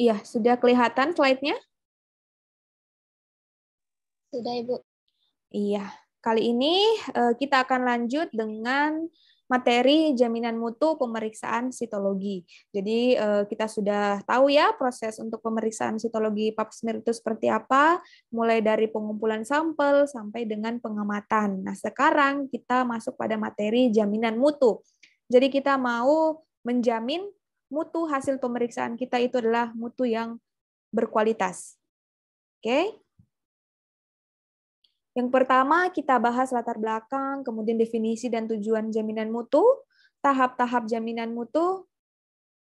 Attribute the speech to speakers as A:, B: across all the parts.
A: Iya, sudah kelihatan slide-nya?
B: Sudah, Ibu. Iya, kali ini eh, kita akan lanjut dengan materi jaminan mutu pemeriksaan sitologi. Jadi eh, kita sudah tahu ya proses untuk pemeriksaan sitologi pap smear itu seperti apa, mulai dari pengumpulan sampel sampai dengan pengamatan. Nah, sekarang kita masuk pada materi jaminan mutu. Jadi kita mau menjamin mutu hasil pemeriksaan kita itu adalah mutu yang berkualitas. Oke? Yang pertama kita bahas latar belakang, kemudian definisi dan tujuan jaminan mutu, tahap-tahap jaminan mutu.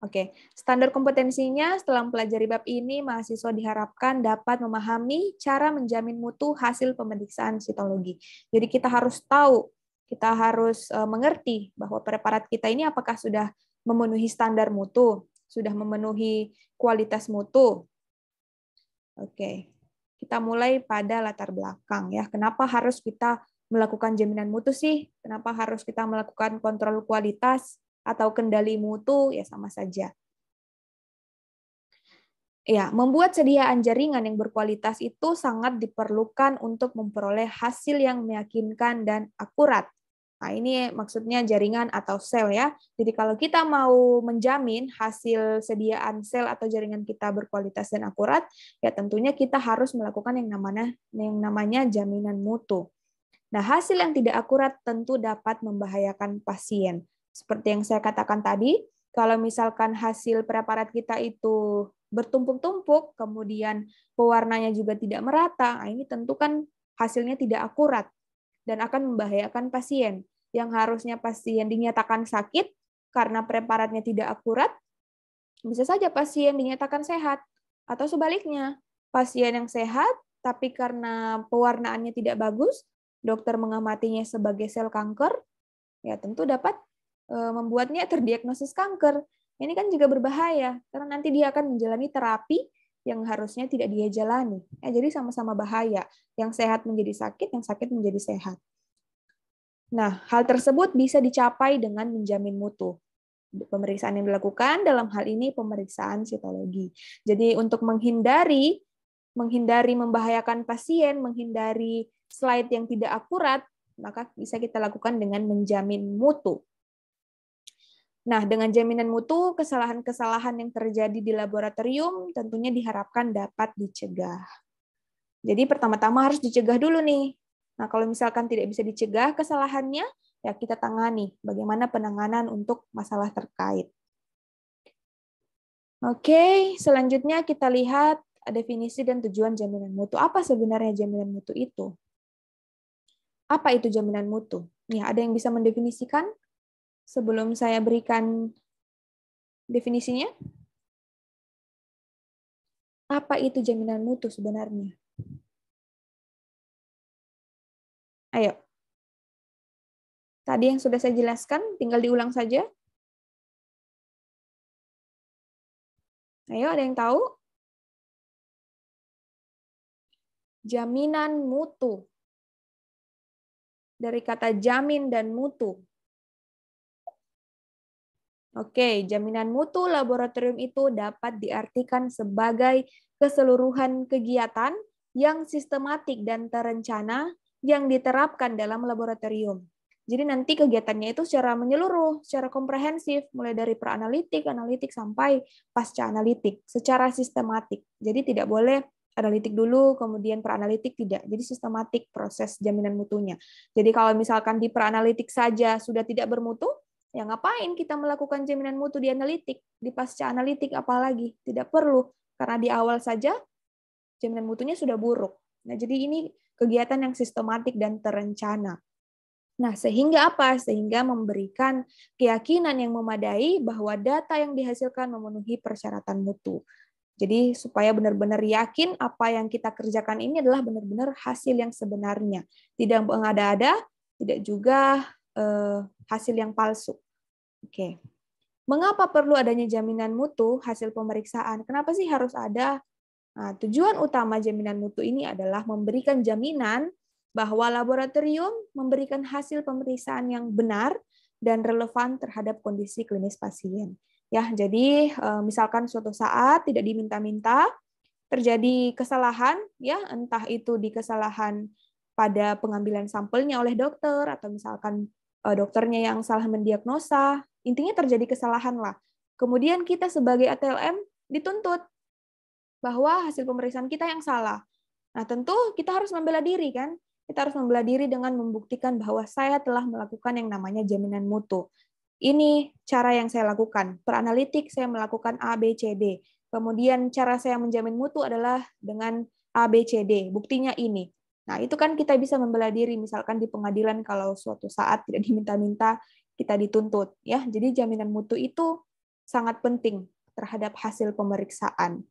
B: Oke, standar kompetensinya setelah mempelajari bab ini, mahasiswa diharapkan dapat memahami cara menjamin mutu hasil pemeriksaan sitologi. Jadi kita harus tahu, kita harus eh, mengerti bahwa preparat kita ini apakah sudah memenuhi standar mutu, sudah memenuhi kualitas mutu. Oke, kita mulai pada latar belakang ya. Kenapa harus kita melakukan jaminan mutu sih? Kenapa harus kita melakukan kontrol kualitas atau kendali mutu? Ya sama saja. Ya, membuat sediaan jaringan yang berkualitas itu sangat diperlukan untuk memperoleh hasil yang meyakinkan dan akurat Nah, ini maksudnya jaringan atau sel ya. Jadi kalau kita mau menjamin hasil sediaan sel atau jaringan kita berkualitas dan akurat, ya tentunya kita harus melakukan yang namanya yang namanya jaminan mutu. Nah, hasil yang tidak akurat tentu dapat membahayakan pasien. Seperti yang saya katakan tadi, kalau misalkan hasil preparat kita itu bertumpuk-tumpuk, kemudian pewarnanya juga tidak merata, nah ini tentu kan hasilnya tidak akurat dan akan membahayakan pasien. Yang harusnya pasien dinyatakan sakit karena preparatnya tidak akurat, bisa saja pasien dinyatakan sehat. Atau sebaliknya, pasien yang sehat tapi karena pewarnaannya tidak bagus, dokter mengamatinya sebagai sel kanker, ya tentu dapat eh, membuatnya terdiagnosis kanker. Ini kan juga berbahaya karena nanti dia akan menjalani terapi yang harusnya tidak dia jalani. Ya, jadi sama-sama bahaya. Yang sehat menjadi sakit, yang sakit menjadi sehat. Nah, hal tersebut bisa dicapai dengan menjamin mutu. Pemeriksaan yang dilakukan dalam hal ini pemeriksaan sitologi. Jadi untuk menghindari menghindari membahayakan pasien, menghindari slide yang tidak akurat, maka bisa kita lakukan dengan menjamin mutu. Nah, dengan jaminan mutu, kesalahan-kesalahan yang terjadi di laboratorium tentunya diharapkan dapat dicegah. Jadi pertama-tama harus dicegah dulu nih. Nah, kalau misalkan tidak bisa dicegah kesalahannya, ya kita tangani bagaimana penanganan untuk masalah terkait. Oke, selanjutnya kita lihat definisi dan tujuan jaminan mutu. Apa sebenarnya jaminan mutu itu? Apa itu jaminan mutu? Nih, ya, ada yang bisa mendefinisikan? sebelum saya berikan
A: definisinya? Apa itu jaminan mutu sebenarnya? Ayo. Tadi yang sudah saya jelaskan, tinggal diulang saja. Ayo, ada yang tahu? Jaminan mutu. Dari
B: kata jamin dan mutu. Oke, jaminan mutu laboratorium itu dapat diartikan sebagai keseluruhan kegiatan yang sistematik dan terencana yang diterapkan dalam laboratorium. Jadi nanti kegiatannya itu secara menyeluruh, secara komprehensif, mulai dari peranalitik, analitik, sampai pasca analitik, secara sistematik. Jadi tidak boleh analitik dulu, kemudian peranalitik tidak. Jadi sistematik proses jaminan mutunya. Jadi kalau misalkan di peranalitik saja sudah tidak bermutu, Ya ngapain kita melakukan jaminan mutu di analitik, di pasca analitik apalagi? Tidak perlu, karena di awal saja jaminan mutunya sudah buruk. Nah, jadi ini kegiatan yang sistematik dan terencana. Nah, sehingga apa? Sehingga memberikan keyakinan yang memadai bahwa data yang dihasilkan memenuhi persyaratan mutu. Jadi supaya benar-benar yakin apa yang kita kerjakan ini adalah benar-benar hasil yang sebenarnya, tidak mengada-ada, tidak juga eh, hasil yang palsu. Oke. Mengapa perlu adanya jaminan mutu hasil pemeriksaan? Kenapa sih harus ada? Nah, tujuan utama jaminan mutu ini adalah memberikan jaminan bahwa laboratorium memberikan hasil pemeriksaan yang benar dan relevan terhadap kondisi klinis pasien. Ya, jadi eh, misalkan suatu saat tidak diminta-minta terjadi kesalahan ya, entah itu di kesalahan pada pengambilan sampelnya oleh dokter atau misalkan eh, dokternya yang salah mendiagnosa Intinya terjadi kesalahan lah. Kemudian kita sebagai ATLM dituntut bahwa hasil pemeriksaan kita yang salah. Nah, tentu kita harus membela diri kan? Kita harus membela diri dengan membuktikan bahwa saya telah melakukan yang namanya jaminan mutu. Ini cara yang saya lakukan. Per analitik saya melakukan A, B, C, D. Kemudian cara saya menjamin mutu adalah dengan A, B, C, D. Buktinya ini. Nah, itu kan kita bisa membela diri misalkan di pengadilan kalau suatu saat tidak diminta-minta kita dituntut ya. Jadi jaminan mutu itu sangat penting terhadap hasil pemeriksaan.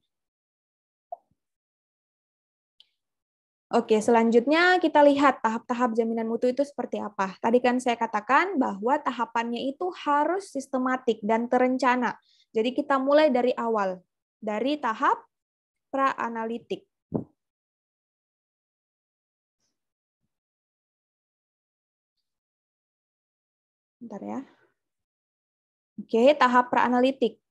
B: Oke, selanjutnya kita lihat tahap-tahap jaminan mutu itu seperti apa. Tadi kan saya katakan bahwa tahapannya itu harus sistematik dan terencana. Jadi kita mulai dari awal, dari tahap praanalitik.
A: Bentar ya. Oke, tahap praanalitik.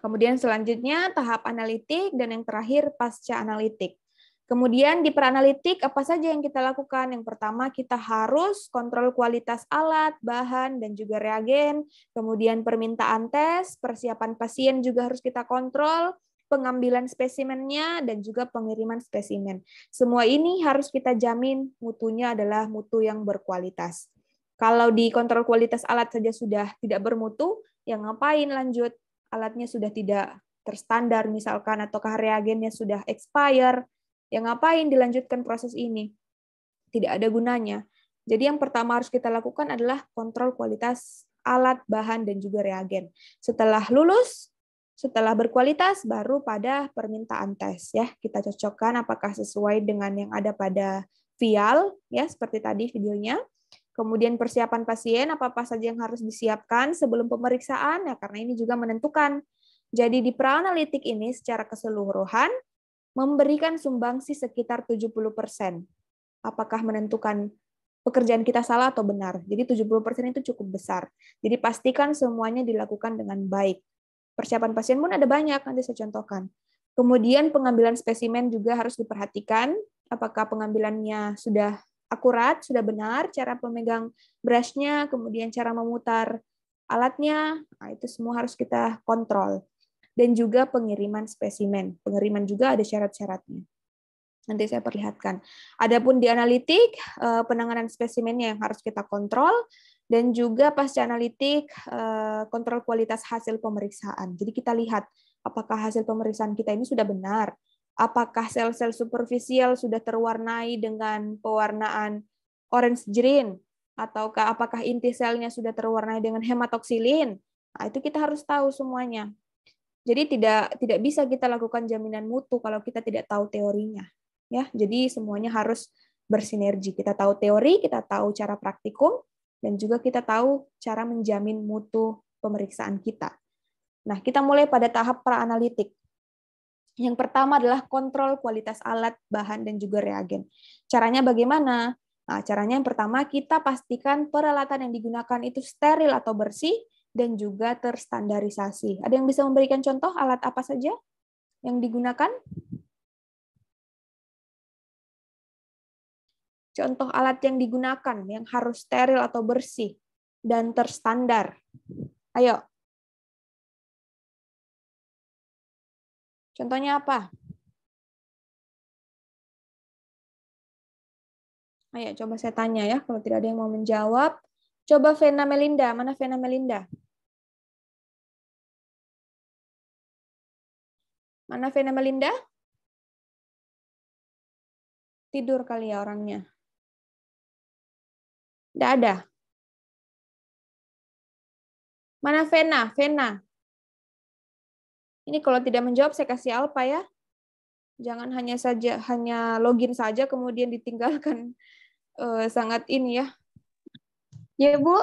B: Kemudian selanjutnya tahap analitik dan yang terakhir pasca analitik. Kemudian di peranalitik apa saja yang kita lakukan? Yang pertama kita harus kontrol kualitas alat, bahan, dan juga reagen. Kemudian permintaan tes, persiapan pasien juga harus kita kontrol, pengambilan spesimennya, dan juga pengiriman spesimen. Semua ini harus kita jamin mutunya adalah mutu yang berkualitas. Kalau di kontrol kualitas alat saja sudah tidak bermutu, ya ngapain lanjut? Alatnya sudah tidak terstandar misalkan, ataukah reagennya sudah expire, ya ngapain dilanjutkan proses ini? Tidak ada gunanya. Jadi yang pertama harus kita lakukan adalah kontrol kualitas alat, bahan, dan juga reagen. Setelah lulus, setelah berkualitas, baru pada permintaan tes. ya Kita cocokkan apakah sesuai dengan yang ada pada vial, ya seperti tadi videonya. Kemudian persiapan pasien, apa-apa saja yang harus disiapkan sebelum pemeriksaan, ya karena ini juga menentukan. Jadi di praanalitik ini secara keseluruhan memberikan sumbangsi sekitar 70%. Apakah menentukan pekerjaan kita salah atau benar? Jadi 70% itu cukup besar. Jadi pastikan semuanya dilakukan dengan baik. Persiapan pasien pun ada banyak, nanti saya contohkan. Kemudian pengambilan spesimen juga harus diperhatikan, apakah pengambilannya sudah akurat, sudah benar, cara pemegang brushnya, kemudian cara memutar alatnya, nah, itu semua harus kita kontrol. Dan juga pengiriman spesimen. Pengiriman juga ada syarat-syaratnya. Nanti saya perlihatkan. Adapun di analitik, eh, penanganan spesimennya yang harus kita kontrol, dan juga pasca analitik, eh, kontrol kualitas hasil pemeriksaan. Jadi kita lihat apakah hasil pemeriksaan kita ini sudah benar, apakah sel-sel superficial sudah terwarnai dengan pewarnaan orange green ataukah apakah inti selnya sudah terwarnai dengan hematoksilin. Nah, itu kita harus tahu semuanya. Jadi tidak tidak bisa kita lakukan jaminan mutu kalau kita tidak tahu teorinya. Ya, jadi semuanya harus bersinergi. Kita tahu teori, kita tahu cara praktikum, dan juga kita tahu cara menjamin mutu pemeriksaan kita. Nah, kita mulai pada tahap praanalitik. Yang pertama adalah kontrol kualitas alat, bahan, dan juga reagen. Caranya bagaimana? Nah, caranya yang pertama, kita pastikan peralatan yang digunakan itu steril atau bersih dan juga terstandarisasi. Ada yang bisa memberikan contoh alat apa saja yang digunakan?
A: Contoh alat yang digunakan yang harus steril atau bersih dan terstandar. Ayo, Contohnya apa? Ayo coba saya tanya ya, kalau tidak ada yang mau menjawab. Coba Vena Melinda, mana Vena Melinda? Mana Vena Melinda? Tidur kali ya orangnya. Tidak ada. Mana Vena?
B: Vena. Ini kalau tidak menjawab saya kasih alpa ya. Jangan hanya saja hanya login saja kemudian ditinggalkan eh, sangat ini ya. Ya, Bu.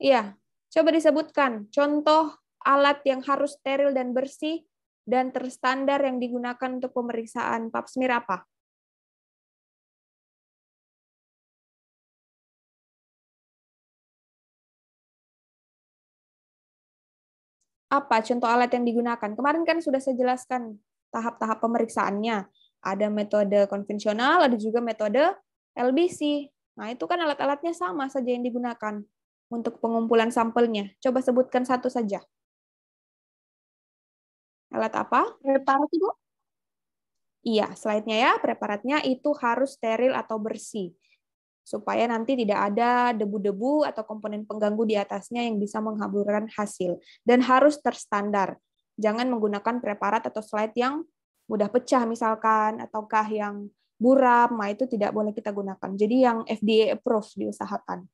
B: Iya, coba disebutkan contoh alat yang harus steril dan bersih dan terstandar yang digunakan untuk pemeriksaan pap smear apa? apa contoh alat yang digunakan? Kemarin kan sudah saya jelaskan tahap-tahap pemeriksaannya. Ada metode konvensional, ada juga metode LBC. Nah, itu kan alat-alatnya sama saja yang digunakan untuk pengumpulan sampelnya. Coba sebutkan satu saja. Alat apa? Preparat, itu Iya, slide-nya ya. Preparatnya itu harus steril atau bersih supaya nanti tidak ada debu-debu atau komponen pengganggu di atasnya yang bisa menghamburkan hasil dan harus terstandar. Jangan menggunakan preparat atau slide yang mudah pecah misalkan ataukah yang buram, nah itu tidak boleh kita gunakan. Jadi yang FDA approve diusahakan.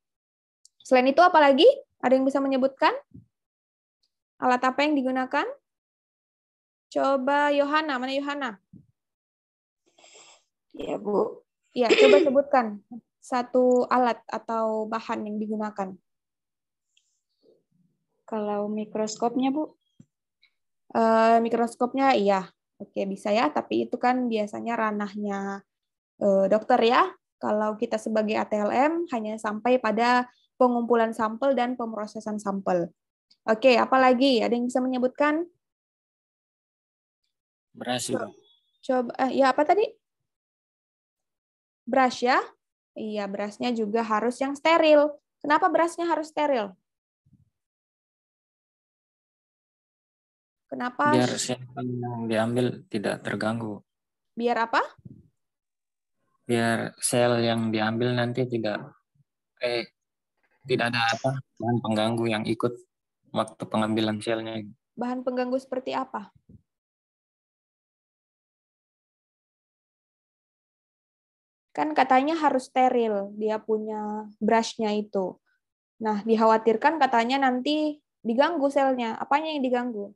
B: Selain itu apalagi? Ada yang bisa menyebutkan? Alat apa yang digunakan? Coba Yohana, mana Yohana?
A: Ya, Bu. Ya,
B: coba sebutkan satu alat atau bahan yang digunakan? Kalau mikroskopnya, Bu? Uh, mikroskopnya iya, oke bisa ya, tapi itu kan biasanya ranahnya uh, dokter ya. Kalau kita sebagai ATLM hanya sampai pada pengumpulan sampel dan pemrosesan sampel. Oke, apalagi ada yang bisa menyebutkan? Brush, Coba, coba eh, ya apa tadi? brush ya. Iya, berasnya juga harus yang steril. Kenapa berasnya harus steril? Kenapa? Biar siapa
A: yang diambil tidak terganggu.
B: Biar apa? Biar sel yang diambil nanti tidak eh tidak ada apa bahan pengganggu yang ikut waktu
A: pengambilan selnya.
B: Bahan pengganggu seperti apa? kan katanya harus steril dia punya brushnya itu. Nah, dikhawatirkan katanya nanti diganggu
A: selnya. Apanya yang diganggu?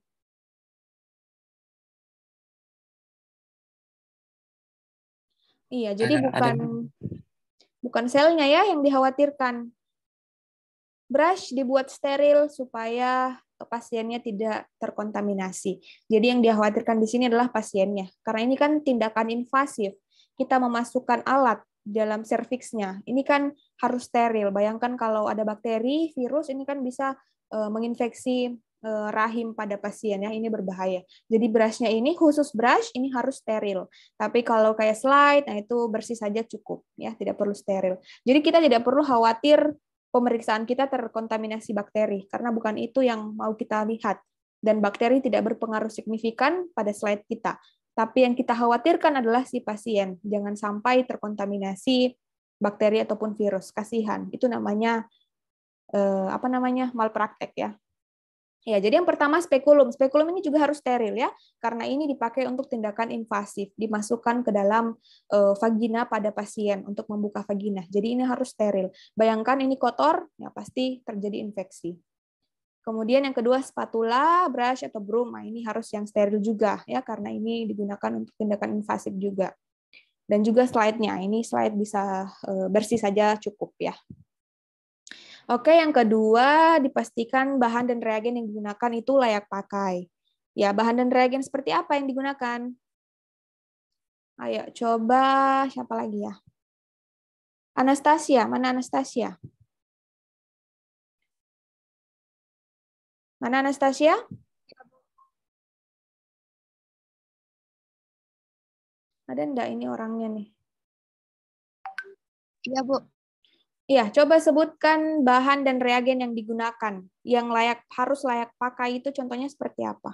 B: Iya, jadi ada, bukan ada. bukan selnya ya yang dikhawatirkan. Brush dibuat steril supaya pasiennya tidak terkontaminasi. Jadi yang dikhawatirkan di sini adalah pasiennya. Karena ini kan tindakan invasif kita memasukkan alat dalam serviksnya. Ini kan harus steril. Bayangkan kalau ada bakteri, virus, ini kan bisa eh, menginfeksi eh, rahim pada pasien ya ini berbahaya. Jadi brushnya ini khusus brush ini harus steril. Tapi kalau kayak slide, nah itu bersih saja cukup ya tidak perlu steril. Jadi kita tidak perlu khawatir pemeriksaan kita terkontaminasi bakteri karena bukan itu yang mau kita lihat dan bakteri tidak berpengaruh signifikan pada slide kita. Tapi yang kita khawatirkan adalah si pasien. Jangan sampai terkontaminasi bakteri ataupun virus. Kasihan. Itu namanya eh, apa namanya? malpraktek ya. Ya, jadi yang pertama spekulum. Spekulum ini juga harus steril ya, karena ini dipakai untuk tindakan invasif, dimasukkan ke dalam e, vagina pada pasien untuk membuka vagina. Jadi ini harus steril. Bayangkan ini kotor, ya pasti terjadi infeksi. Kemudian yang kedua spatula, brush atau broom. Nah, ini harus yang steril juga ya karena ini digunakan untuk tindakan invasif juga. Dan juga slide-nya. Ini slide bisa eh, bersih saja cukup ya. Oke, yang kedua dipastikan bahan dan reagen yang digunakan itu layak pakai. Ya, bahan dan reagen seperti apa yang digunakan? Ayo coba siapa lagi ya? Anastasia,
A: mana Anastasia? Anastasia. Mana Anastasia?
B: Ada enggak ini orangnya nih? Iya, Bu. Iya, coba sebutkan bahan dan reagen yang digunakan. Yang layak harus layak pakai itu contohnya seperti apa?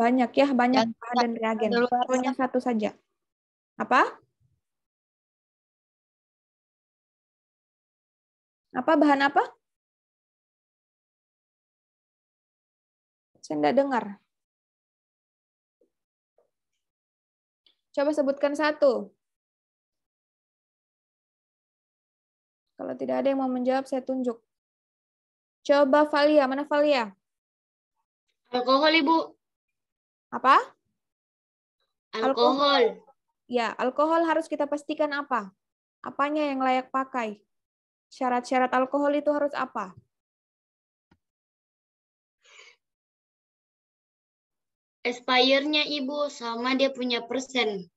A: Banyak ya, banyak bahan dan reagen. Contohnya satu saja. Apa? Apa bahan apa? Saya tidak dengar. Coba sebutkan satu. Kalau tidak ada yang mau menjawab, saya tunjuk. Coba Valia, mana
B: Valia? Alkohol, Ibu. Apa?
A: Alkohol. alkohol.
B: Ya, alkohol harus kita pastikan apa? Apanya yang layak pakai? Syarat-syarat alkohol itu harus apa?
A: Expire-nya Ibu sama dia punya persen.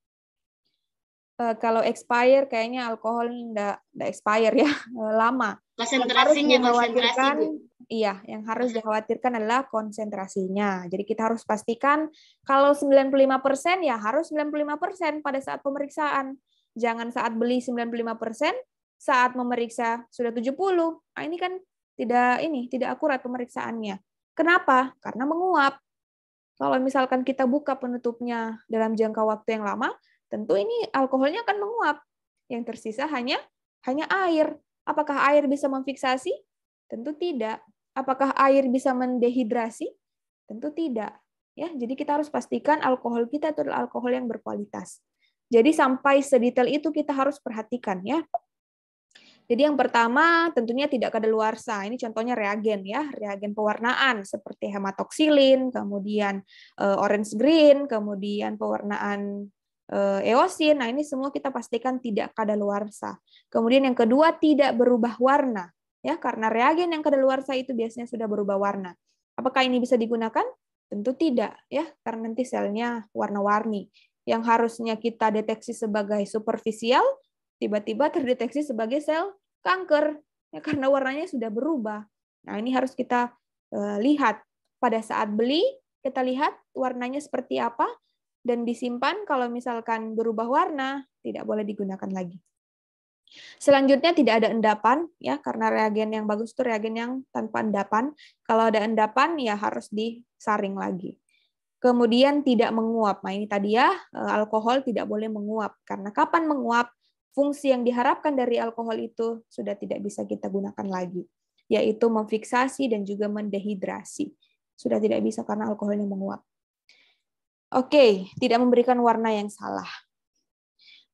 B: Uh, kalau expire kayaknya alkohol enggak, enggak expire ya, eh, lama. Konsentrasinya, yang Iya, yang harus dikhawatirkan adalah konsentrasinya. Jadi kita harus pastikan kalau 95% ya harus 95% pada saat pemeriksaan. Jangan saat beli 95%, saat memeriksa sudah 70. Nah, ini kan tidak ini tidak akurat pemeriksaannya. Kenapa? Karena menguap. Kalau misalkan kita buka penutupnya dalam jangka waktu yang lama, tentu ini alkoholnya akan menguap. Yang tersisa hanya hanya air. Apakah air bisa memfiksasi? Tentu tidak. Apakah air bisa mendehidrasi? Tentu tidak. Ya, jadi kita harus pastikan alkohol kita itu adalah alkohol yang berkualitas. Jadi sampai sedetail itu kita harus perhatikan ya jadi yang pertama tentunya tidak kadaluarsa. Ini contohnya reagen ya, reagen pewarnaan seperti hematoksilin, kemudian eh, orange green, kemudian pewarnaan eh, eosin. Nah, ini semua kita pastikan tidak kadaluarsa. Kemudian yang kedua tidak berubah warna ya karena reagen yang kadaluarsa itu biasanya sudah berubah warna. Apakah ini bisa digunakan? Tentu tidak ya karena nanti selnya warna-warni. Yang harusnya kita deteksi sebagai superficial tiba-tiba terdeteksi sebagai sel kanker ya karena warnanya sudah berubah. Nah, ini harus kita uh, lihat pada saat beli kita lihat warnanya seperti apa dan disimpan kalau misalkan berubah warna tidak boleh digunakan lagi. Selanjutnya tidak ada endapan ya karena reagen yang bagus itu reagen yang tanpa endapan. Kalau ada endapan ya harus disaring lagi. Kemudian tidak menguap. Nah, ini tadi ya eh, alkohol tidak boleh menguap karena kapan menguap fungsi yang diharapkan dari alkohol itu sudah tidak bisa kita gunakan lagi, yaitu memfiksasi dan juga mendehidrasi. Sudah tidak bisa karena alkoholnya menguap. Oke, tidak memberikan warna yang salah.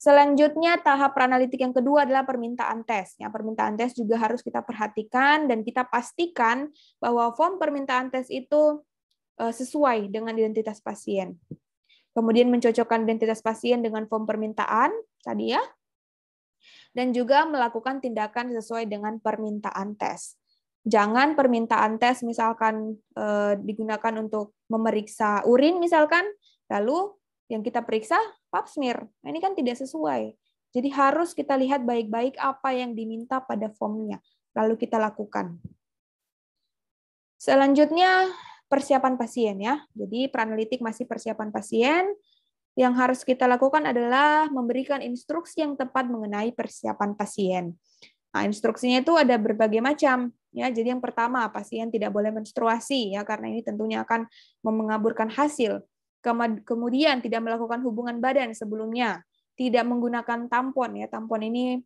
B: Selanjutnya tahap analitik yang kedua adalah permintaan tes. Ya, permintaan tes juga harus kita perhatikan dan kita pastikan bahwa form permintaan tes itu e, sesuai dengan identitas pasien. Kemudian mencocokkan identitas pasien dengan form permintaan tadi ya dan juga melakukan tindakan sesuai dengan permintaan tes. Jangan permintaan tes misalkan eh, digunakan untuk memeriksa urin misalkan, lalu yang kita periksa pap smear. Nah, ini kan tidak sesuai. Jadi harus kita lihat baik-baik apa yang diminta pada formnya, lalu kita lakukan. Selanjutnya persiapan pasien ya. Jadi peranalitik masih persiapan pasien, yang harus kita lakukan adalah memberikan instruksi yang tepat mengenai persiapan pasien. Nah, instruksinya itu ada berbagai macam. Ya, jadi yang pertama, pasien tidak boleh menstruasi ya karena ini tentunya akan mengaburkan hasil. Kemudian tidak melakukan hubungan badan sebelumnya, tidak menggunakan tampon ya. Tampon ini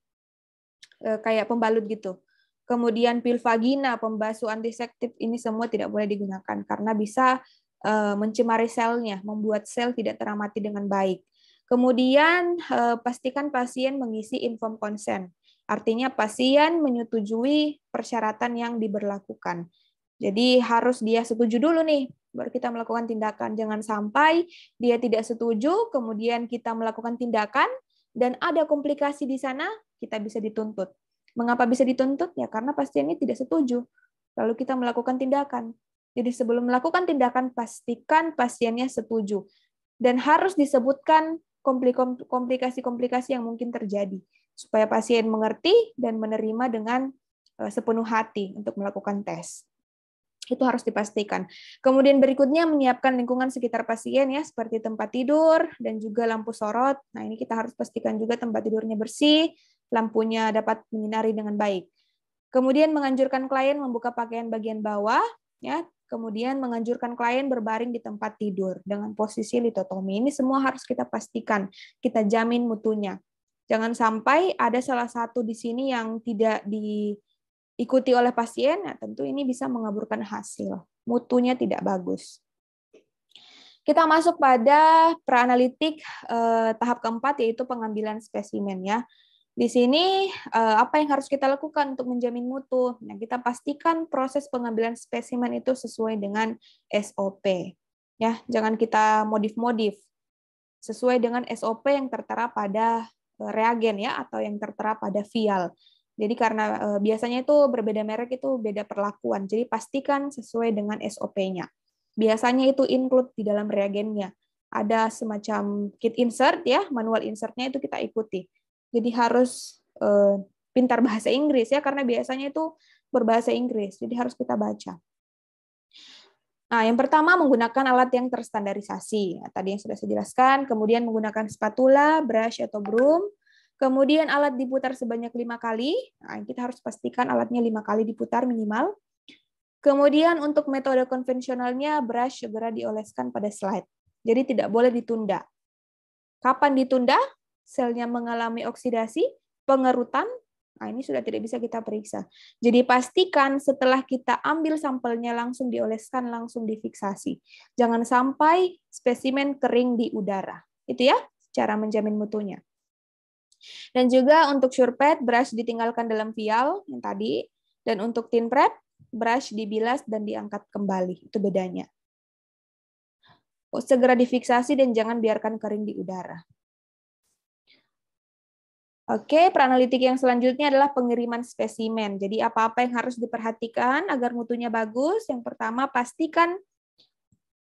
B: eh, kayak pembalut gitu. Kemudian pil vagina, pembasuh antiseptik ini semua tidak boleh digunakan karena bisa Eh, mencemari selnya, membuat sel tidak teramati dengan baik. Kemudian eh, pastikan pasien mengisi inform konsen, Artinya pasien menyetujui persyaratan yang diberlakukan. Jadi harus dia setuju dulu nih baru kita melakukan tindakan. Jangan sampai dia tidak setuju, kemudian kita melakukan tindakan dan ada komplikasi di sana, kita bisa dituntut. Mengapa bisa dituntut? Ya karena pasiennya tidak setuju. Lalu kita melakukan tindakan. Jadi sebelum melakukan tindakan pastikan pasiennya setuju dan harus disebutkan komplikasi-komplikasi yang mungkin terjadi supaya pasien mengerti dan menerima dengan eh, sepenuh hati untuk melakukan tes itu harus dipastikan. Kemudian berikutnya menyiapkan lingkungan sekitar pasien ya seperti tempat tidur dan juga lampu sorot. Nah, ini kita harus pastikan juga tempat tidurnya bersih, lampunya dapat menyinari dengan baik. Kemudian menganjurkan klien membuka pakaian bagian bawah ya kemudian menganjurkan klien berbaring di tempat tidur dengan posisi litotomi. Ini semua harus kita pastikan, kita jamin mutunya. Jangan sampai ada salah satu di sini yang tidak diikuti oleh pasien, nah tentu ini bisa mengaburkan hasil. Mutunya tidak bagus. Kita masuk pada praanalitik eh, tahap keempat yaitu pengambilan spesimen ya. Di sini eh, apa yang harus kita lakukan untuk menjamin mutu? Nah, kita pastikan proses pengambilan spesimen itu sesuai dengan SOP. Ya, jangan kita modif-modif. Sesuai dengan SOP yang tertera pada eh, reagen ya atau yang tertera pada vial. Jadi karena eh, biasanya itu berbeda merek itu beda perlakuan. Jadi pastikan sesuai dengan SOP-nya. Biasanya itu include di dalam reagennya. Ada semacam kit insert ya, manual insertnya itu kita ikuti jadi harus uh, pintar bahasa Inggris ya karena biasanya itu berbahasa Inggris. Jadi harus kita baca. Nah, yang pertama menggunakan alat yang terstandarisasi. Nah, tadi yang sudah saya jelaskan, kemudian menggunakan spatula, brush atau broom, kemudian alat diputar sebanyak lima kali. Nah, kita harus pastikan alatnya lima kali diputar minimal. Kemudian untuk metode konvensionalnya, brush segera dioleskan pada slide. Jadi tidak boleh ditunda. Kapan ditunda? selnya mengalami oksidasi, pengerutan, nah ini sudah tidak bisa kita periksa. Jadi pastikan setelah kita ambil sampelnya langsung dioleskan, langsung difiksasi. Jangan sampai spesimen kering di udara. Itu ya cara menjamin mutunya. Dan juga untuk surpet, brush ditinggalkan dalam vial yang tadi. Dan untuk tin prep, brush dibilas dan diangkat kembali. Itu bedanya. Segera difiksasi dan jangan biarkan kering di udara. Oke, peranalitik yang selanjutnya adalah pengiriman spesimen. Jadi apa-apa yang harus diperhatikan agar mutunya bagus? Yang pertama, pastikan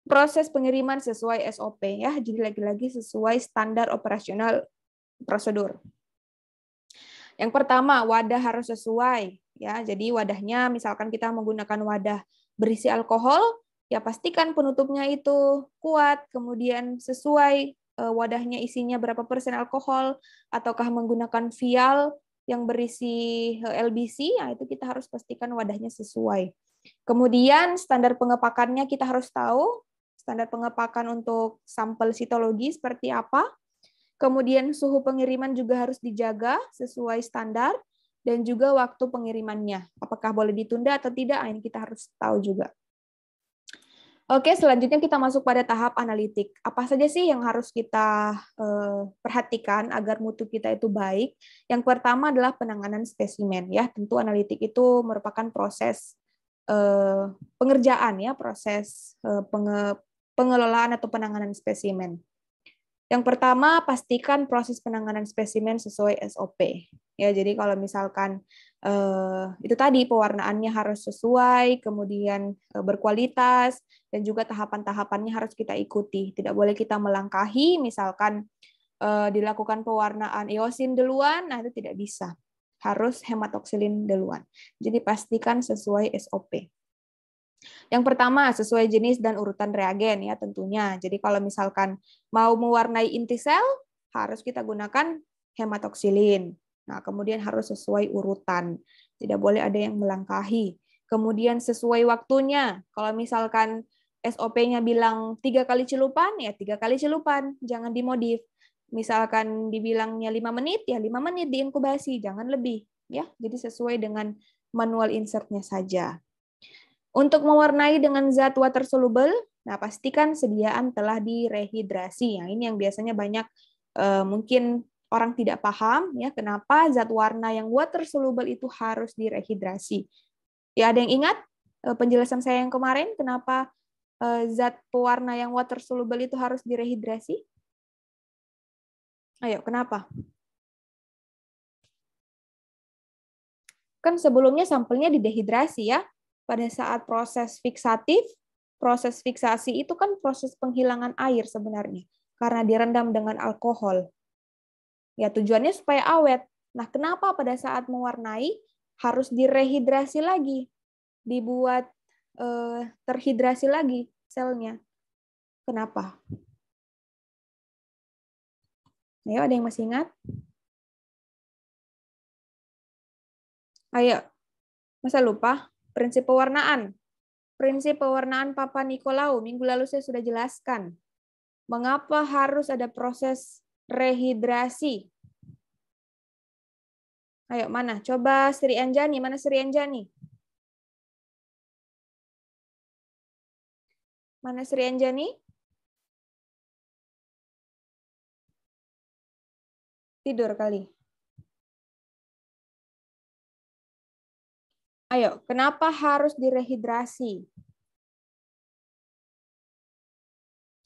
B: proses pengiriman sesuai SOP ya. Jadi lagi-lagi sesuai standar operasional prosedur. Yang pertama, wadah harus sesuai ya. Jadi wadahnya misalkan kita menggunakan wadah berisi alkohol, ya pastikan penutupnya itu kuat, kemudian sesuai Eh, wadahnya isinya berapa persen alkohol, ataukah menggunakan vial yang berisi eh, LBC, nah ya, itu kita harus pastikan wadahnya sesuai. Kemudian standar pengepakannya kita harus tahu, standar pengepakan untuk sampel sitologi seperti apa. Kemudian suhu pengiriman juga harus dijaga sesuai standar dan juga waktu pengirimannya. Apakah boleh ditunda atau tidak, ini kita harus tahu juga. Oke, selanjutnya kita masuk pada tahap analitik. Apa saja sih yang harus kita eh, perhatikan agar mutu kita itu baik? Yang pertama adalah penanganan spesimen ya. Tentu analitik itu merupakan proses eh, pengerjaan ya, proses eh, pengelolaan atau penanganan spesimen. Yang pertama, pastikan proses penanganan spesimen sesuai SOP. Ya, jadi kalau misalkan eh, itu tadi pewarnaannya harus sesuai, kemudian eh, berkualitas dan juga tahapan-tahapannya harus kita ikuti. Tidak boleh kita melangkahi misalkan eh, dilakukan pewarnaan eosin duluan, nah itu tidak bisa. Harus hematoksilin duluan. Jadi pastikan sesuai SOP. Yang pertama, sesuai jenis dan urutan reagen ya tentunya. Jadi kalau misalkan mau mewarnai inti sel, harus kita gunakan hematoksilin. Nah, kemudian harus sesuai urutan. Tidak boleh ada yang melangkahi. Kemudian sesuai waktunya. Kalau misalkan SOP-nya bilang tiga kali celupan, ya tiga kali celupan. Jangan dimodif. Misalkan dibilangnya lima menit, ya lima menit diinkubasi. Jangan lebih. ya Jadi sesuai dengan manual insertnya saja. Untuk mewarnai dengan zat water soluble, nah pastikan sediaan telah direhidrasi. Yang ini yang biasanya banyak eh, mungkin orang tidak paham ya kenapa zat warna yang water soluble itu harus direhidrasi. Ya ada yang ingat eh, penjelasan saya yang kemarin kenapa eh, zat pewarna yang water soluble itu harus direhidrasi?
A: Ayo, kenapa?
B: Kan sebelumnya sampelnya didehidrasi ya pada saat proses fiksatif, proses fiksasi itu kan proses penghilangan air sebenarnya karena direndam dengan alkohol. Ya, tujuannya supaya awet. Nah, kenapa pada saat mewarnai harus direhidrasi lagi? Dibuat eh, terhidrasi lagi selnya. Kenapa?
A: Ayo, ada yang masih ingat?
B: Ayo, masa lupa? Prinsip pewarnaan. Prinsip pewarnaan Papa Nicolau minggu lalu saya sudah jelaskan. Mengapa harus ada proses rehidrasi? Ayo mana?
A: Coba Sri Anjani, mana Sri Anjani? Mana Sri Anjani? Tidur kali. Ayo, kenapa harus direhidrasi?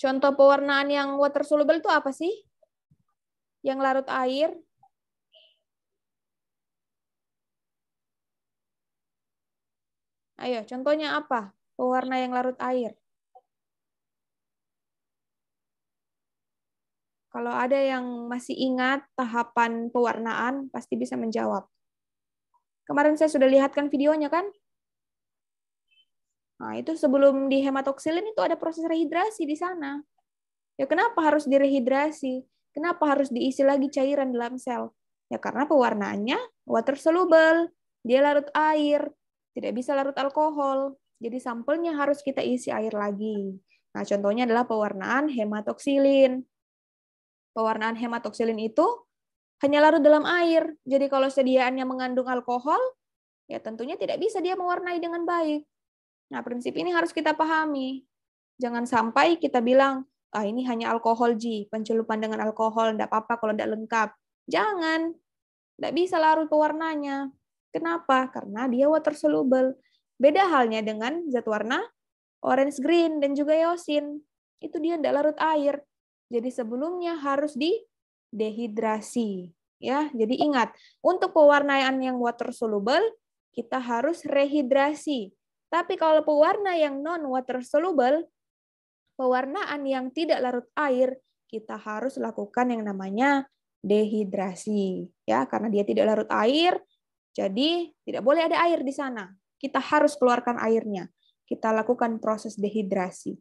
A: Contoh pewarnaan yang water soluble itu apa
B: sih? Yang larut air? Ayo, contohnya apa? Pewarna yang larut air. Kalau ada yang masih ingat tahapan pewarnaan, pasti bisa menjawab. Kemarin saya sudah lihatkan videonya kan? Nah, itu sebelum di hematoksilin itu ada proses rehidrasi di sana. Ya kenapa harus direhidrasi? Kenapa harus diisi lagi cairan dalam sel? Ya karena pewarnaannya water soluble, dia larut air, tidak bisa larut alkohol. Jadi sampelnya harus kita isi air lagi. Nah, contohnya adalah pewarnaan hematoksilin. Pewarnaan hematoksilin itu hanya larut dalam air. Jadi kalau sediaannya mengandung alkohol, ya tentunya tidak bisa dia mewarnai dengan baik. Nah, prinsip ini harus kita pahami. Jangan sampai kita bilang, ah ini hanya alkohol ji, pencelupan dengan alkohol, tidak apa-apa kalau tidak lengkap. Jangan, tidak bisa larut pewarnanya. Kenapa? Karena dia water soluble. Beda halnya dengan zat warna orange green dan juga yosin. Itu dia tidak larut air. Jadi sebelumnya harus di dehidrasi. Ya, jadi ingat, untuk pewarnaan yang water soluble kita harus rehidrasi. Tapi kalau pewarna yang non water soluble, pewarnaan yang tidak larut air, kita harus lakukan yang namanya dehidrasi ya karena dia tidak larut air jadi tidak boleh ada air di sana kita harus keluarkan airnya kita lakukan proses dehidrasi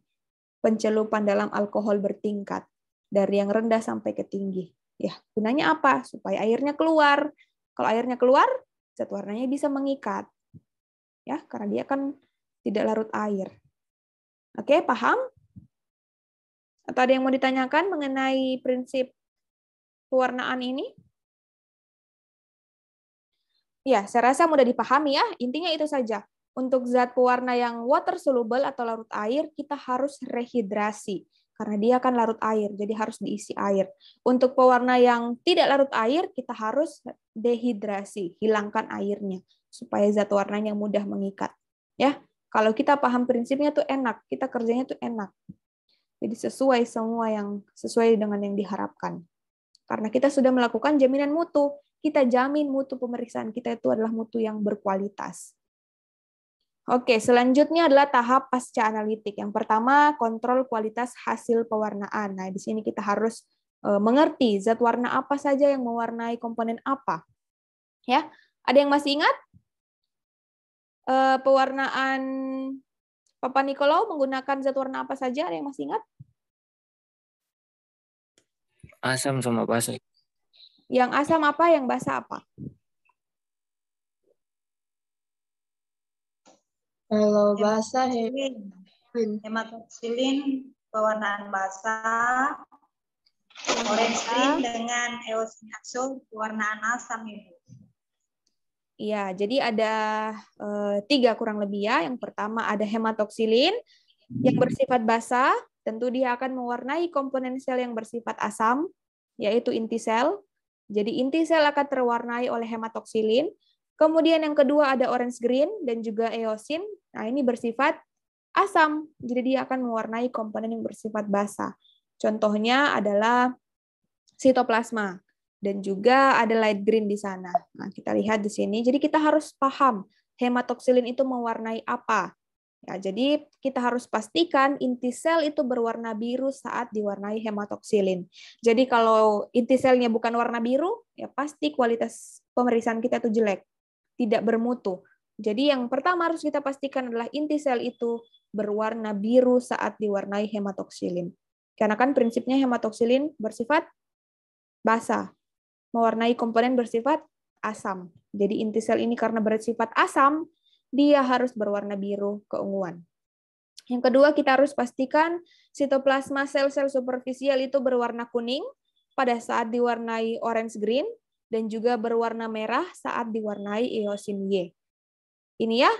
B: pencelupan dalam alkohol bertingkat dari yang rendah sampai ke tinggi Ya, gunanya apa? Supaya airnya keluar. Kalau airnya keluar, zat warnanya bisa mengikat. Ya, karena dia kan tidak larut air. Oke, paham? Atau ada yang mau ditanyakan mengenai prinsip pewarnaan ini? Ya, saya rasa mudah dipahami ya. Intinya itu saja. Untuk zat pewarna yang water soluble atau larut air, kita harus rehidrasi karena dia kan larut air, jadi harus diisi air. Untuk pewarna yang tidak larut air, kita harus dehidrasi, hilangkan airnya supaya zat warnanya mudah mengikat. Ya, kalau kita paham prinsipnya tuh enak, kita kerjanya tuh enak. Jadi sesuai semua yang sesuai dengan yang diharapkan. Karena kita sudah melakukan jaminan mutu, kita jamin mutu pemeriksaan kita itu adalah mutu yang berkualitas. Oke, selanjutnya adalah tahap pasca analitik. Yang pertama, kontrol kualitas hasil pewarnaan. Nah, di sini kita harus eh, mengerti zat warna apa saja yang mewarnai komponen apa. Ya, ada yang masih ingat? Eh, pewarnaan Papa Nicolau menggunakan zat warna apa saja? Ada yang masih ingat?
A: Asam sama basa.
B: Yang asam apa, yang basa apa? Kalau bahasa hemakoksilin pewarnaan basah,
A: green
B: dengan eosin aksul pewarnaan asam ibu. Iya, jadi ada e, tiga kurang lebih ya. Yang pertama ada hematoksilin yang bersifat basah, tentu dia akan mewarnai komponen sel yang bersifat asam, yaitu inti sel. Jadi inti sel akan terwarnai oleh hematoksilin. Kemudian yang kedua ada orange green dan juga eosin Nah, ini bersifat asam, jadi dia akan mewarnai komponen yang bersifat basa. Contohnya adalah sitoplasma dan juga ada light green di sana. Nah, kita lihat di sini. Jadi kita harus paham hematoksilin itu mewarnai apa. Ya, jadi kita harus pastikan inti sel itu berwarna biru saat diwarnai hematoksilin. Jadi kalau inti selnya bukan warna biru, ya pasti kualitas pemeriksaan kita itu jelek, tidak bermutu. Jadi yang pertama harus kita pastikan adalah inti sel itu berwarna biru saat diwarnai hematoksilin. Karena kan prinsipnya hematoksilin bersifat basa, mewarnai komponen bersifat asam. Jadi inti sel ini karena bersifat asam, dia harus berwarna biru keunguan. Yang kedua, kita harus pastikan sitoplasma sel-sel superficial itu berwarna kuning pada saat diwarnai orange-green dan juga berwarna merah saat diwarnai eosin Y ini ya,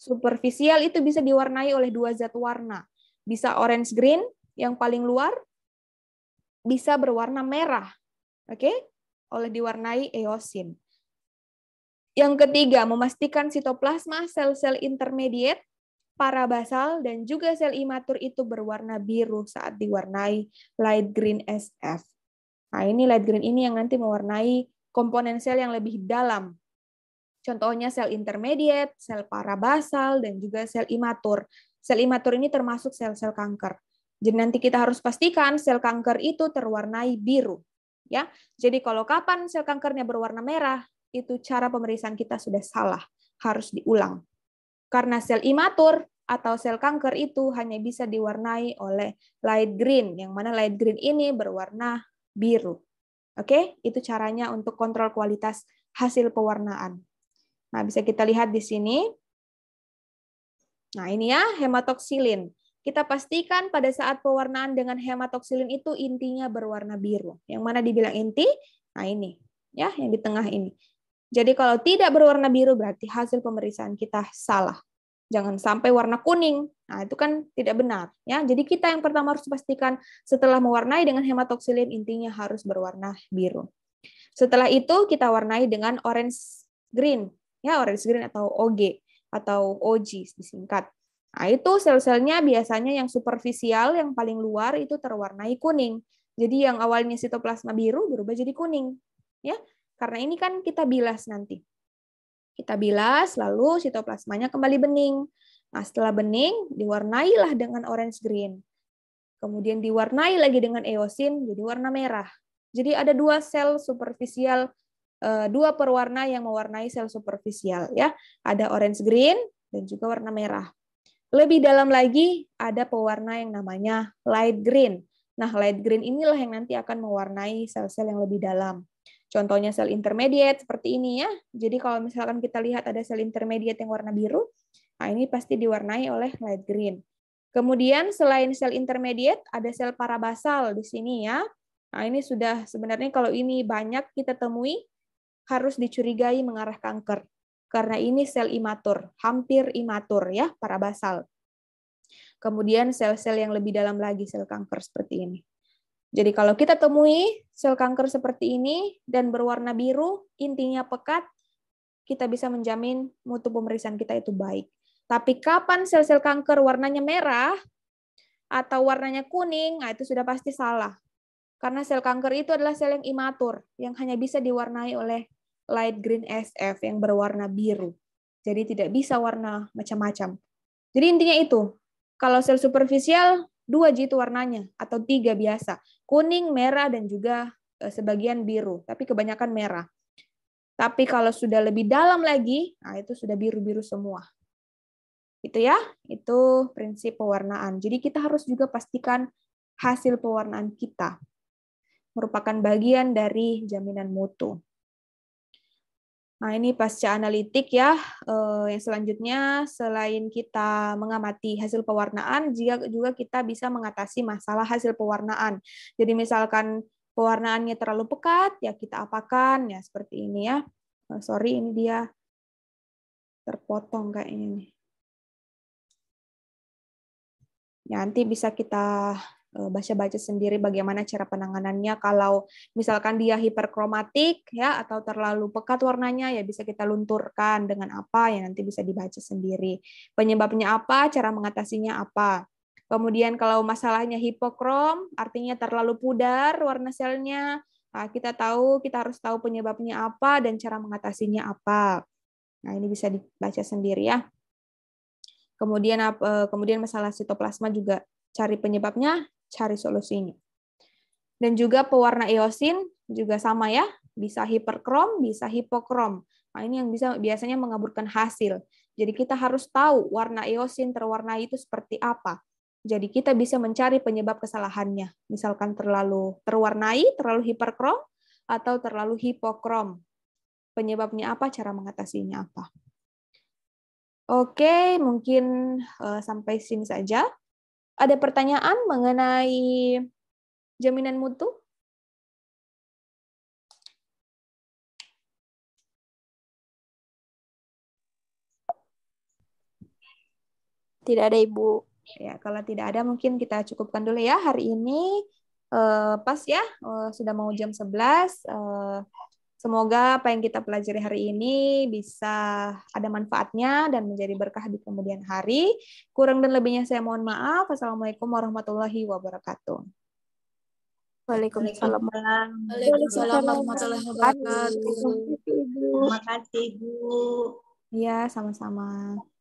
B: superficial itu bisa diwarnai oleh dua zat warna. Bisa orange green yang paling luar, bisa berwarna merah. Oke? Okay? Oleh diwarnai eosin. Yang ketiga, memastikan sitoplasma sel-sel intermediate, parabasal, dan juga sel imatur itu berwarna biru saat diwarnai light green SF. Nah, ini light green ini yang nanti mewarnai komponen sel yang lebih dalam. Contohnya sel intermediate, sel parabasal, dan juga sel imatur. Sel imatur ini termasuk sel-sel kanker. Jadi nanti kita harus pastikan sel kanker itu terwarnai biru. Ya, jadi kalau kapan sel kankernya berwarna merah, itu cara pemeriksaan kita sudah salah, harus diulang. Karena sel imatur atau sel kanker itu hanya bisa diwarnai oleh light green, yang mana light green ini berwarna biru. Oke, itu caranya untuk kontrol kualitas hasil pewarnaan. Nah, bisa kita lihat di sini. Nah, ini ya hematoksilin. Kita pastikan pada saat pewarnaan dengan hematoksilin itu intinya berwarna biru. Yang mana dibilang inti? Nah, ini ya yang di tengah ini. Jadi kalau tidak berwarna biru berarti hasil pemeriksaan kita salah. Jangan sampai warna kuning. Nah, itu kan tidak benar ya. Jadi kita yang pertama harus pastikan setelah mewarnai dengan hematoksilin intinya harus berwarna biru. Setelah itu kita warnai dengan orange green ya orange green atau OG atau OG disingkat. Nah, itu sel-selnya biasanya yang superficial, yang paling luar itu terwarnai kuning. Jadi yang awalnya sitoplasma biru berubah jadi kuning. Ya, karena ini kan kita bilas nanti. Kita bilas, lalu sitoplasmanya kembali bening. Nah, setelah bening, diwarnailah dengan orange green. Kemudian diwarnai lagi dengan eosin, jadi warna merah. Jadi ada dua sel superficial Eh, dua perwarna yang mewarnai sel superficial ya. Ada orange green dan juga warna merah. Lebih dalam lagi ada pewarna yang namanya light green. Nah, light green inilah yang nanti akan mewarnai sel-sel yang lebih dalam. Contohnya sel intermediate seperti ini ya. Jadi kalau misalkan kita lihat ada sel intermediate yang warna biru, nah ini pasti diwarnai oleh light green. Kemudian selain sel intermediate, ada sel parabasal di sini ya. Nah ini sudah sebenarnya kalau ini banyak kita temui, harus dicurigai mengarah kanker. Karena ini sel imatur, hampir imatur ya, para basal Kemudian sel-sel yang lebih dalam lagi sel kanker seperti ini. Jadi kalau kita temui sel kanker seperti ini dan berwarna biru, intinya pekat, kita bisa menjamin mutu pemeriksaan kita itu baik. Tapi kapan sel-sel kanker warnanya merah atau warnanya kuning, nah itu sudah pasti salah. Karena sel kanker itu adalah sel yang imatur, yang hanya bisa diwarnai oleh light green SF yang berwarna biru. Jadi tidak bisa warna macam-macam. Jadi intinya itu, kalau sel superficial, dua jitu warnanya, atau tiga biasa. Kuning, merah, dan juga eh, sebagian biru, tapi kebanyakan merah. Tapi kalau sudah lebih dalam lagi, nah itu sudah biru-biru semua. Itu ya, itu prinsip pewarnaan. Jadi kita harus juga pastikan hasil pewarnaan kita merupakan bagian dari jaminan mutu. Nah, ini pasca analitik ya. Eh, yang selanjutnya, selain kita mengamati hasil pewarnaan, juga, juga kita bisa mengatasi masalah hasil pewarnaan. Jadi misalkan pewarnaannya terlalu pekat, ya kita apakan, ya seperti ini ya. Oh, sorry, ini dia terpotong kayaknya ini. Ya, nanti bisa kita Eh, baca-baca sendiri bagaimana cara penanganannya. Kalau misalkan dia hiperkromatik ya atau terlalu pekat warnanya ya bisa kita lunturkan dengan apa ya nanti bisa dibaca sendiri. Penyebabnya apa, cara mengatasinya apa. Kemudian kalau masalahnya hipokrom artinya terlalu pudar warna selnya, nah, kita tahu kita harus tahu penyebabnya apa dan cara mengatasinya apa. Nah, ini bisa dibaca sendiri ya. Kemudian eh, kemudian masalah sitoplasma juga cari penyebabnya, cari solusinya. Dan juga pewarna eosin juga sama ya, bisa hiperkrom, bisa hipokrom. Nah, ini yang bisa biasanya mengaburkan hasil. Jadi kita harus tahu warna eosin terwarna itu seperti apa. Jadi kita bisa mencari penyebab kesalahannya. Misalkan terlalu terwarnai, terlalu hiperkrom, atau terlalu hipokrom. Penyebabnya apa, cara mengatasinya apa. Oke, mungkin eh, sampai sini saja ada pertanyaan mengenai jaminan mutu? Tidak ada Ibu. Ya, kalau tidak ada mungkin kita cukupkan dulu ya hari ini. Uh, pas ya, uh, sudah mau jam 11. Uh, eh, Semoga apa yang kita pelajari hari ini bisa ada manfaatnya dan menjadi berkah di kemudian hari. Kurang dan lebihnya saya mohon maaf. Assalamualaikum warahmatullahi wabarakatuh. Waalaikumsalam. Waalaikumsalam warahmatullahi wabarakatuh.
A: Terima kasih, Bu.
B: Iya, sama-sama.